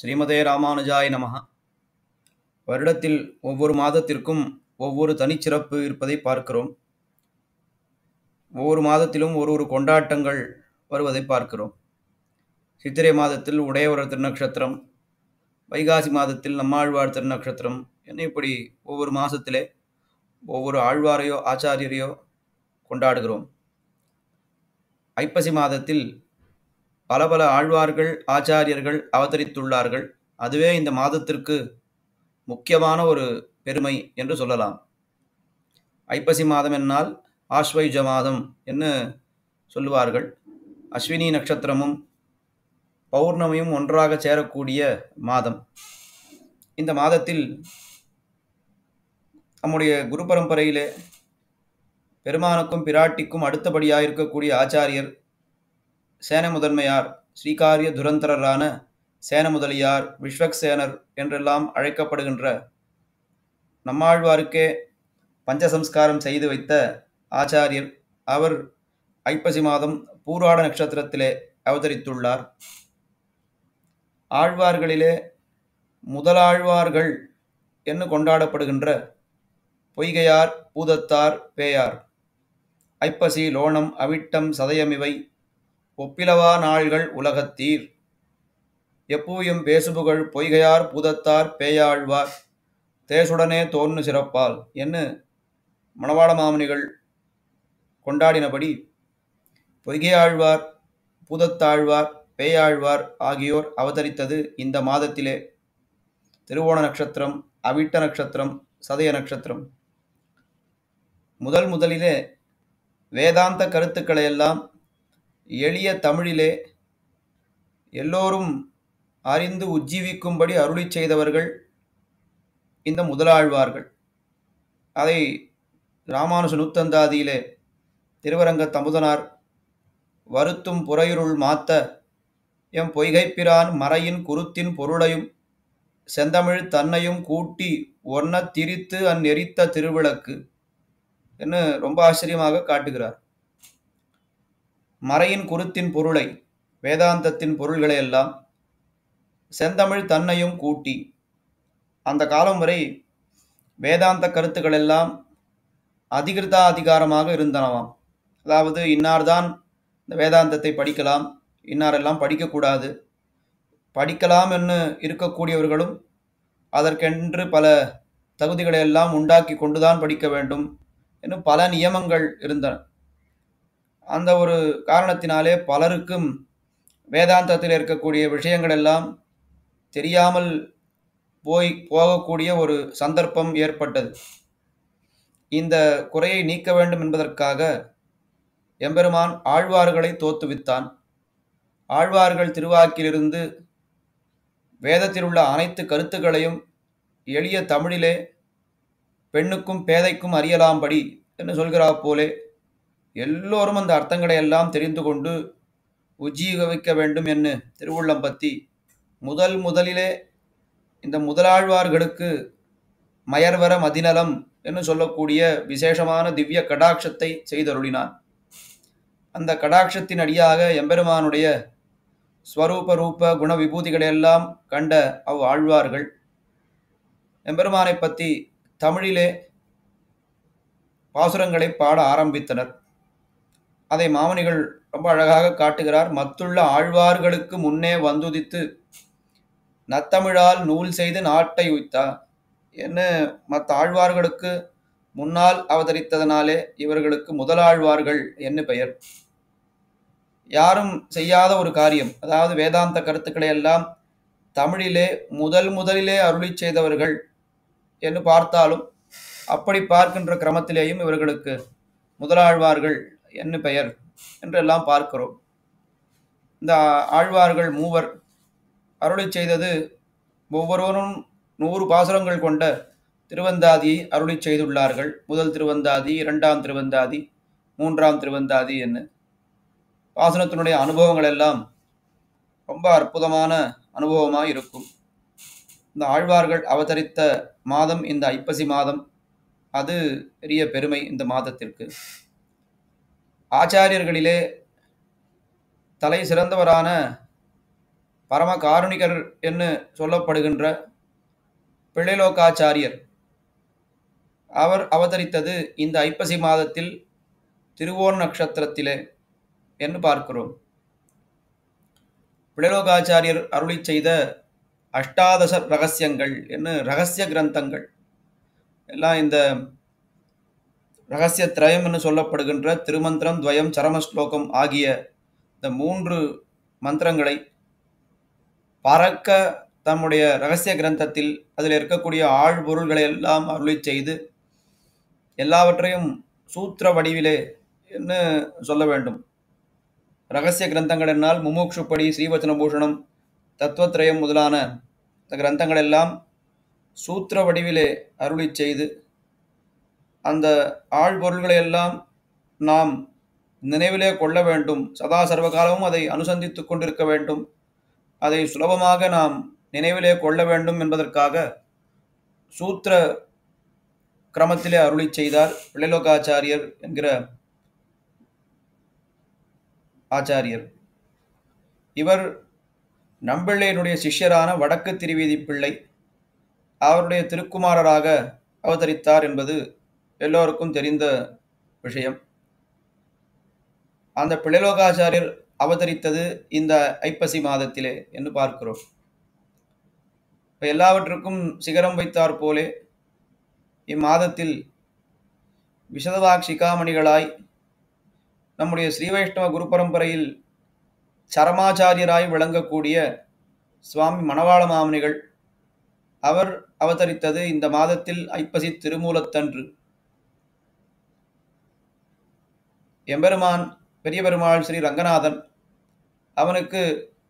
ஸ்ரீமதே ராமானுஜாய் நமகா வருடத்தில் ஒவ்வொரு மாதத்திற்கும் ஒவ்வொரு தனிச்சிறப்பு இருப்பதை பார்க்கிறோம் ஒவ்வொரு மாதத்திலும் ஒரு ஒரு கொண்டாட்டங்கள் வருவதை பார்க்கிறோம் சித்திரை மாதத்தில் உடையவர் திருநக்ஷத்திரம் வைகாசி மாதத்தில் நம்மாழ்வார் திருநக்ஷத்திரம் என்ன இப்படி ஒவ்வொரு மாதத்திலே ஒவ்வொரு ஆழ்வாரையோ ஆச்சாரியரையோ கொண்டாடுகிறோம் ஐப்பசி மாதத்தில் பல பல ஆழ்வார்கள் ஆச்சாரியர்கள் அவதரித்துள்ளார்கள் அதுவே இந்த மாதத்திற்கு முக்கியமான ஒரு பெருமை என்று சொல்லலாம் ஐப்பசி மாதம் என்னால் ஆஸ்வைஜ மாதம் என்று சொல்லுவார்கள் அஸ்வினி நட்சத்திரமும் பௌர்ணமியும் ஒன்றாக சேரக்கூடிய மாதம் இந்த மாதத்தில் நம்முடைய குரு பரம்பரையிலே பெருமானுக்கும் பிராட்டிக்கும் அடுத்தபடியாக இருக்கக்கூடிய ஆச்சாரியர் சேன முதன்மையார் ஸ்ரீகாரிய துரந்தரரான சேன முதலியார் விஸ்வக்சேனர் என்றெல்லாம் அழைக்கப்படுகின்ற நம்மாழ்வாருக்கே பஞ்சசம்ஸ்காரம் செய்து வைத்த ஆச்சாரியர் அவர் ஐப்பசி மாதம் பூராட நட்சத்திரத்திலே அவதரித்துள்ளார் ஆழ்வார்களிலே முதலாழ்வார்கள் என்று கொண்டாடப்படுகின்ற பொய்கையார் பூதத்தார் பேயார் ஐப்பசி லோணம் அவிட்டம் சதயம் இவை ஒப்பிலவா நாள்கள் உலகத்தீர் எப்பூயும் பேசுபுகழ் பொய்கையார் பூதத்தார் பேயாழ்வார் தேசுடனே தோன்னு சிறப்பால் என்று மணவாள மாமனிகள் கொண்டாடினபடி பொய்கையாழ்வார் பூதத்தாழ்வார் பேயாழ்வார் ஆகியோர் அவதரித்தது இந்த மாதத்திலே திருவோண நட்சத்திரம் அவிட்ட நட்சத்திரம் சதய நட்சத்திரம் முதல் முதலிலே வேதாந்த கருத்துக்களை எல்லாம் எளிய தமிழிலே எல்லோரும் அறிந்து உஜ்ஜீவிக்கும்படி அருளி செய்தவர்கள் இந்த முதலாழ்வார்கள் அதை ராமானுஜ நூத்தந்தாதியிலே திருவரங்க தமுதனார் வருத்தும் புறையுருள் மாத்த எம் பொய்கைப்பிரான் மறையின் குருத்தின் பொருளையும் செந்தமிழ் தன்னையும் கூட்டி ஒன்ன திரித்து அந்நெறித்த திருவிளக்கு என்று ரொம்ப ஆச்சரியமாக காட்டுகிறார் மறையின் குருத்தின் பொருளை வேதாந்தத்தின் பொருள்களை எல்லாம் செந்தமிழ் தன்னையும் கூட்டி அந்த காலம் வரை வேதாந்த கருத்துக்கள் எல்லாம் அதிகிருதா அதிகாரமாக இருந்தனவாம் அதாவது இன்னார்தான் இந்த வேதாந்தத்தை படிக்கலாம் இன்னாரெல்லாம் படிக்கக்கூடாது படிக்கலாம் என்று இருக்கக்கூடியவர்களும் அதற்கென்று பல தகுதிகளை எல்லாம் உண்டாக்கி கொண்டுதான் படிக்க வேண்டும் என்று பல நியமங்கள் இருந்தன அந்த ஒரு காரணத்தினாலே பலருக்கும் வேதாந்தத்தில் இருக்கக்கூடிய விஷயங்கள் எல்லாம் தெரியாமல் போய் போகக்கூடிய ஒரு சந்தர்ப்பம் ஏற்பட்டது இந்த குறையை நீக்க வேண்டும் என்பதற்காக எம்பெருமான் ஆழ்வார்களை தோத்துவித்தான் ஆழ்வார்கள் திருவாக்கிலிருந்து வேதத்தில் உள்ள அனைத்து கருத்துக்களையும் எளிய தமிழிலே பெண்ணுக்கும் பேதைக்கும் அறியலாம்படி என்று சொல்கிறா போலே எல்லோரும் அந்த அர்த்தங்களை எல்லாம் தெரிந்து கொண்டு உஜ்ஜீகவிக்க வேண்டும் என்று திருவுள்ளம் பற்றி முதல் முதலிலே இந்த முதலாழ்வார்களுக்கு மயர்வர மதிநலம் என்று சொல்லக்கூடிய விசேஷமான திவ்ய கடாட்சத்தை செய்தருளினான் அந்த கடாட்சத்தின் அடியாக எம்பெருமானுடைய ஸ்வரூப ரூப குண விபூதிகளையெல்லாம் கண்ட அவ் ஆழ்வார்கள் எம்பெருமானை பற்றி தமிழிலே பாசுரங்களை பாட ஆரம்பித்தனர் அதை மாமணிகள் ரொம்ப அழகாக காட்டுகிறார் மத்துள்ள ஆழ்வார்களுக்கு முன்னே வந்துதித்து நத்தமிழால் நூல் செய்து நாட்டை உய்த்தா என்ன மற்ற ஆழ்வார்களுக்கு முன்னால் அவதரித்ததனாலே இவர்களுக்கு முதலாழ்வார்கள் என்ன பெயர் யாரும் செய்யாத ஒரு காரியம் அதாவது வேதாந்த கருத்துக்களை எல்லாம் தமிழிலே முதல் முதலிலே அருளி செய்தவர்கள் என்று பார்த்தாலும் அப்படி பார்க்கின்ற கிரமத்திலேயும் இவர்களுக்கு முதலாழ்வார்கள் என்ன பெயர் என்றெல்லாம் பார்க்கிறோம் இந்த ஆழ்வார்கள் மூவர் அருளை செய்தது ஒவ்வொருவரும் நூறு பாசுரங்கள் கொண்ட திருவந்தாதியை அருளி செய்துள்ளார்கள் முதல் திருவந்தாதி இரண்டாம் திருவந்தாதி மூன்றாம் திருவந்தாதி என்ன பாசனத்தினுடைய அனுபவங்கள் எல்லாம் ரொம்ப அற்புதமான அனுபவமாக இருக்கும் இந்த ஆழ்வார்கள் அவதரித்த மாதம் இந்த ஐப்பசி மாதம் அது பெரிய பெருமை இந்த மாதத்திற்கு ஆச்சாரியர்களிலே தலை சிறந்தவரான பரம காருணிகர் என்று சொல்லப்படுகின்ற பிழைலோக்காச்சாரியர் அவர் அவதரித்தது இந்த ஐப்பசி மாதத்தில் திருவோர் நட்சத்திரத்திலே என்று பார்க்கிறோம் பிழைலோகாச்சாரியர் அருளி செய்த அஷ்டாதச ரகசியங்கள் என்று ரகசிய கிரந்தங்கள் எல்லாம் இந்த ரகசிய திரயம் என்று சொல்லப்படுகின்ற திருமந்திரம் துவயம் சரம ஸ்லோகம் ஆகிய இந்த மூன்று மந்திரங்களை பறக்க தம்முடைய ரகசிய கிரந்தத்தில் அதில் இருக்கக்கூடிய பொருள்களை எல்லாம் அருளி செய்து எல்லாவற்றையும் சூத்திர வடிவிலே என்று சொல்ல வேண்டும் ரகசிய கிரந்தங்கள் என்னால் ஸ்ரீவச்சன பூஷணம் தத்துவத்ரயம் முதலான இந்த கிரந்தங்கள் எல்லாம் சூத்திர வடிவிலே அருளி செய்து அந்த எல்லாம் நாம் நினைவிலே கொள்ள வேண்டும் சதா சர்வகாலமும் அதை அனுசந்தித்து கொண்டிருக்க வேண்டும் அதை சுலபமாக நாம் நினைவிலே கொள்ள வேண்டும் என்பதற்காக சூத்திர கிரமத்திலே அருளி செய்தார் பிள்ளைலோகாச்சாரியர் என்கிற ஆச்சாரியர் இவர் நம்பிள்ளையினுடைய சிஷ்யரான வடக்கு திருவீதி பிள்ளை அவருடைய திருக்குமாரராக அவதரித்தார் என்பது எல்லோருக்கும் தெரிந்த விஷயம் அந்த பிழலோகாச்சாரியர் அவதரித்தது இந்த ஐப்பசி மாதத்திலே என்று பார்க்கிறோம் இப்போ எல்லாவற்றுக்கும் சிகரம் வைத்தார் போலே இம்மாதத்தில் விஷதவாக் சிகாமணிகளாய் நம்முடைய ஸ்ரீ வைஷ்ணவ குரு பரம்பரையில் சரமாச்சாரியராய் விளங்கக்கூடிய சுவாமி மணவாள மாமணிகள் அவர் அவதரித்தது இந்த மாதத்தில் ஐப்பசி திருமூலத்தன்று எம்பெருமான் பெரிய பெருமாள் ஸ்ரீ ரங்கநாதன் அவனுக்கு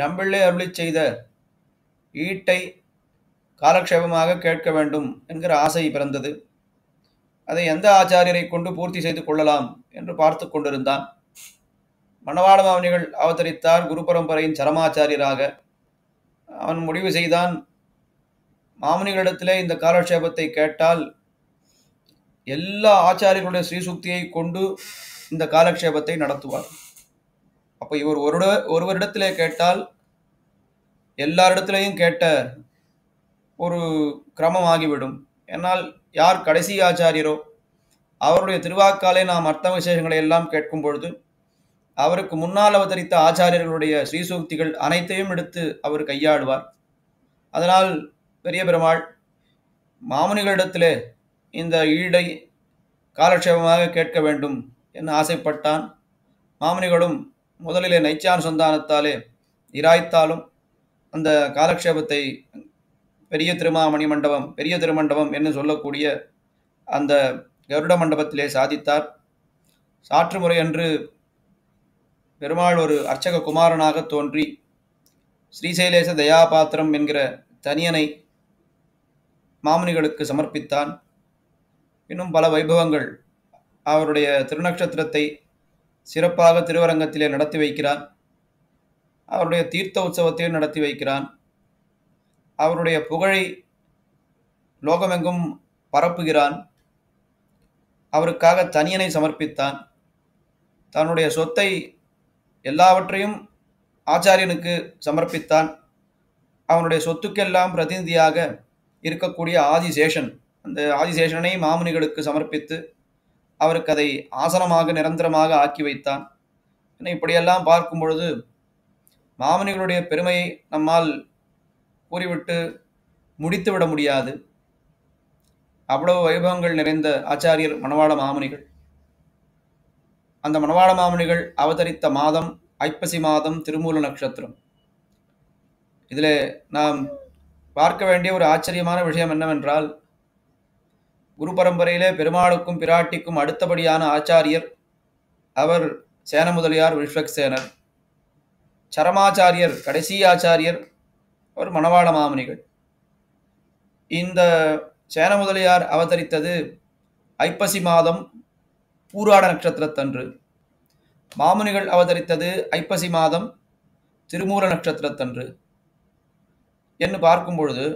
நம்பிள்ளே அருளி செய்த ஈட்டை காலக்ஷேபமாக கேட்க வேண்டும் என்கிற ஆசை பிறந்தது அதை எந்த ஆச்சாரியரை கொண்டு பூர்த்தி செய்து கொள்ளலாம் என்று பார்த்து கொண்டிருந்தான் மணவாள மாவனிகள் அவதரித்தார் குரு பரம்பரையின் சரமாச்சாரியராக அவன் முடிவு செய்தான் மாமனிகளிடத்திலே இந்த காலக்ஷேபத்தை கேட்டால் எல்லா ஆச்சாரியர்களுடைய ஸ்ரீசுக்தியை கொண்டு இந்த காலக்ஷேபத்தை நடத்துவார் அப்போ இவர் ஒரு ஒருவரிடத்திலே கேட்டால் எல்லாரிடத்திலையும் கேட்ட ஒரு கிரமம் ஆகிவிடும் என்னால் யார் கடைசி ஆச்சாரியரோ அவருடைய திருவாக்காலே நாம் அர்த்த விசேஷங்களை எல்லாம் கேட்கும் பொழுது அவருக்கு முன்னால் அவதரித்த ஆச்சாரியர்களுடைய ஸ்ரீசூக்திகள் அனைத்தையும் எடுத்து அவர் கையாடுவார் அதனால் பெரிய பெருமாள் மாமுனிகளிடத்திலே இந்த ஈடை காலட்சேபமாக கேட்க வேண்டும் என ஆசைப்பட்டான் மாமனிகளும் முதலிலே நைச்சான் சந்தானத்தாலே இராய்த்தாலும் அந்த காலக்ஷேபத்தை பெரிய திருமாமணி மண்டபம் பெரிய திருமண்டபம் என்று சொல்லக்கூடிய அந்த கருட மண்டபத்திலே சாதித்தார் சாற்று முறை அன்று பெருமாள் ஒரு அர்ச்சக குமாரனாக தோன்றி ஸ்ரீசைலேச தயாபாத்திரம் என்கிற தனியனை மாமுனிகளுக்கு சமர்ப்பித்தான் இன்னும் பல வைபவங்கள் அவருடைய திருநக்ஷத்திரத்தை சிறப்பாக திருவரங்கத்திலே நடத்தி வைக்கிறான் அவருடைய தீர்த்த உற்சவத்தையும் நடத்தி வைக்கிறான் அவருடைய புகழை லோகமெங்கும் பரப்புகிறான் அவருக்காக தனியனை சமர்ப்பித்தான் தன்னுடைய சொத்தை எல்லாவற்றையும் ஆச்சாரியனுக்கு சமர்ப்பித்தான் அவனுடைய சொத்துக்கெல்லாம் பிரதிநிதியாக இருக்கக்கூடிய ஆதிசேஷன் அந்த ஆதிசேஷனை மாமுனிகளுக்கு சமர்ப்பித்து அவருக்கு அதை ஆசனமாக நிரந்தரமாக ஆக்கி வைத்தான் இப்படியெல்லாம் பார்க்கும் பொழுது மாமனிகளுடைய பெருமையை நம்மால் கூறிவிட்டு முடித்து விட முடியாது அவ்வளவு வைபவங்கள் நிறைந்த ஆச்சாரியர் மணவாள மாமனிகள் அந்த மணவாள மாமனிகள் அவதரித்த மாதம் ஐப்பசி மாதம் திருமூல நட்சத்திரம் இதில் நாம் பார்க்க வேண்டிய ஒரு ஆச்சரியமான விஷயம் என்னவென்றால் குரு பரம்பரையிலே பெருமாளுக்கும் பிராட்டிக்கும் அடுத்தபடியான ஆச்சாரியர் அவர் சேன சேனமுதலியார் சேனர் சரமாச்சாரியர் கடைசி ஆச்சாரியர் அவர் மணவாள மாமுனிகள் இந்த சேன முதலியார் அவதரித்தது ஐப்பசி மாதம் பூராட நட்சத்திரத்தன்று மாமுனிகள் அவதரித்தது ஐப்பசி மாதம் திருமூல நட்சத்திரத்தன்று என்று பார்க்கும் பொழுது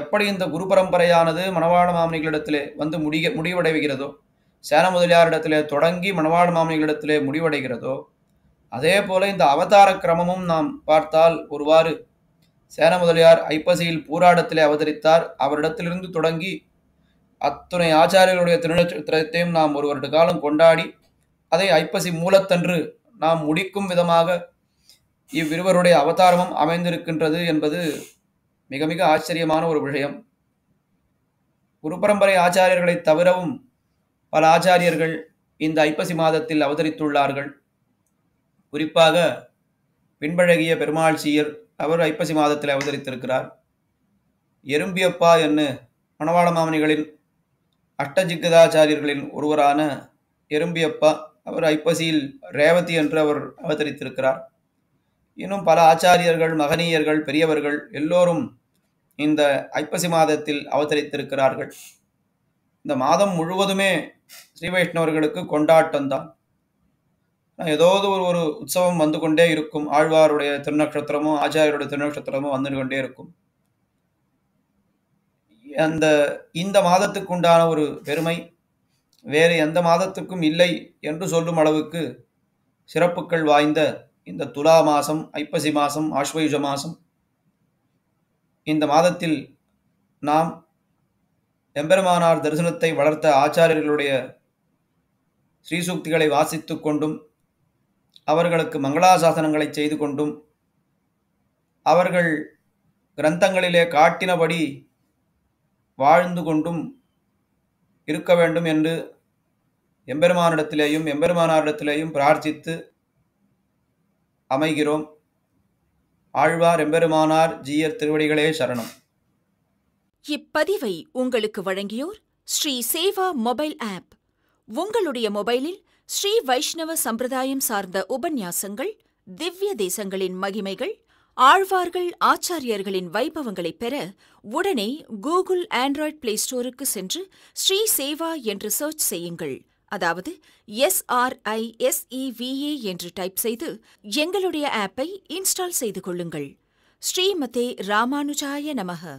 எப்படி இந்த குரு பரம்பரையானது மணவாள மாமனிகளிடத்திலே வந்து முடிக முடிவடைகிறதோ சேன முதலியாரிடத்திலே தொடங்கி மணவாள மாமனிகளிடத்திலே முடிவடைகிறதோ அதே போல இந்த அவதார கிரமமும் நாம் பார்த்தால் ஒருவாறு சேன முதலியார் ஐப்பசியில் பூராடத்திலே அவதரித்தார் அவரிடத்திலிருந்து தொடங்கி அத்துணை ஆச்சாரியர்களுடைய திருநட்சத்திரத்தையும் நாம் ஒரு வருட காலம் கொண்டாடி அதை ஐப்பசி மூலத்தன்று நாம் முடிக்கும் விதமாக இவ்விருவருடைய அவதாரமும் அமைந்திருக்கின்றது என்பது மிக மிக ஆச்சரியமான ஒரு விஷயம் குரு பரம்பரை ஆச்சாரியர்களை தவிரவும் பல ஆச்சாரியர்கள் இந்த ஐப்பசி மாதத்தில் அவதரித்துள்ளார்கள் குறிப்பாக பின்பழகிய பெருமாள் சீயர் அவர் ஐப்பசி மாதத்தில் அவதரித்திருக்கிறார் எறும்பியப்பா என்று மணவாள மாமனிகளின் அஷ்டஜிக்கதாச்சாரியர்களின் ஒருவரான எறும்பியப்பா அவர் ஐப்பசியில் ரேவதி என்று அவர் அவதரித்திருக்கிறார் இன்னும் பல ஆச்சாரியர்கள் மகனீயர்கள் பெரியவர்கள் எல்லோரும் இந்த ஐப்பசி மாதத்தில் அவதரித்திருக்கிறார்கள் இந்த மாதம் முழுவதுமே ஸ்ரீ வைஷ்ணவர்களுக்கு கொண்டாட்டம்தான் ஏதாவது ஒரு ஒரு உற்சவம் வந்து கொண்டே இருக்கும் ஆழ்வாருடைய திருநக்ஷத்திரமும் ஆச்சாரியருடைய திருநக்ஷத்திரமும் வந்து கொண்டே இருக்கும் அந்த இந்த மாதத்துக்கு உண்டான ஒரு பெருமை வேறு எந்த மாதத்துக்கும் இல்லை என்று சொல்லும் அளவுக்கு சிறப்புகள் வாய்ந்த இந்த துலா மாதம் ஐப்பசி மாதம் ஆஸ்வயுஜ மாதம் இந்த மாதத்தில் நாம் எம்பெருமானார் தரிசனத்தை வளர்த்த ஆச்சாரியர்களுடைய ஸ்ரீசூக்திகளை வாசித்து கொண்டும் அவர்களுக்கு மங்களாசாசனங்களை செய்து கொண்டும் அவர்கள் கிரந்தங்களிலே காட்டினபடி வாழ்ந்து கொண்டும் இருக்க வேண்டும் என்று எம்பெருமானிடத்திலேயும் எம்பெருமானாரிடத்திலேயும் பிரார்த்தித்து அமைகிறோம் ஆழ்வார் எம்பெருமானார் ஜியர் திருவடிகளே சரணம் இப்பதிவை உங்களுக்கு வழங்கியோர் ஸ்ரீ சேவா மொபைல் ஆப் உங்களுடைய மொபைலில் ஸ்ரீ வைஷ்ணவ சம்பிரதாயம் சார்ந்த உபன்யாசங்கள் திவ்ய தேசங்களின் மகிமைகள் ஆழ்வார்கள் ஆச்சாரியர்களின் வைபவங்களை பெற உடனே கூகுள் ஆண்ட்ராய்ட் பிளே ஸ்டோருக்கு சென்று ஸ்ரீ சேவா என்று சர்ச் செய்யுங்கள் அதாவது எஸ்ஆர்ஐஎஸ்இவிஏ e என்று டைப் செய்து எங்களுடைய ஆப்பை இன்ஸ்டால் செய்து கொள்ளுங்கள் ஸ்ரீமதே ராமானுஜாய நமக